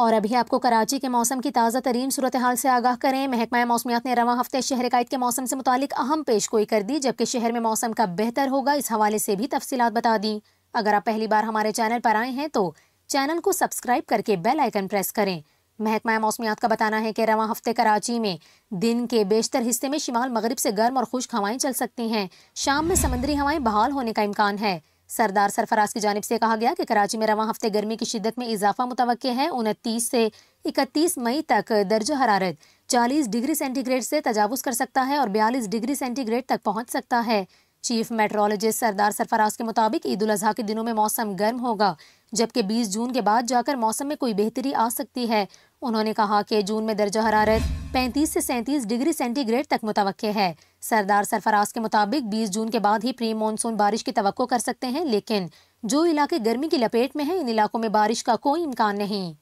और अभी आपको कराची के मौसम की ताज़ा तरीन सूरत हाल से आगाह करें महकमा मौसमियात ने रवा हफ्ते शहर कायद के मौसम से मुतलिक अहम पेश गोई कर दी जबकि शहर में मौसम का बेहतर होगा इस हवाले से भी तफसीत बता दी अगर आप पहली बार हमारे चैनल पर आए हैं तो चैनल को सब्सक्राइब करके बेल आइकन प्रेस करें महकमा मौसमियात का बताना है कि रवा हफ्ते कराची में दिन के बेशतर हिस्से में शिमाल मगरब से गर्म और खुश्क हवाएं चल सकती हैं शाम में समंदरी हवाएं बहाल होने का इम्कान है सरदार सरफराज की जानब से कहा गया कि कराची में रवा हफ्ते गर्मी की शिदत में इजाफा मुतव है उनतीस से इकतीस मई तक दर्ज हरारत चालीस डिग्री सेंटीग्रेड से तजावज़ कर सकता है और बयालीस डिग्री सेंटीग्रेड तक पहुँच सकता है चीफ मेट्रोलॉजिस्ट सरदार सरफराज के मुताबिक ईद उल के दिनों में मौसम गर्म होगा जबकि 20 जून के बाद जाकर मौसम में कोई बेहतरी आ सकती है उन्होंने कहा कि जून में दर्जा हरारत 35 से 37 डिग्री सेंटीग्रेड तक मुतव है सरदार सरफराज के मुताबिक 20 जून के बाद ही प्री मानसून बारिश की तो कर सकते हैं लेकिन जो इलाके गर्मी की लपेट में हैं इन इलाकों में बारिश का कोई इम्कान नहीं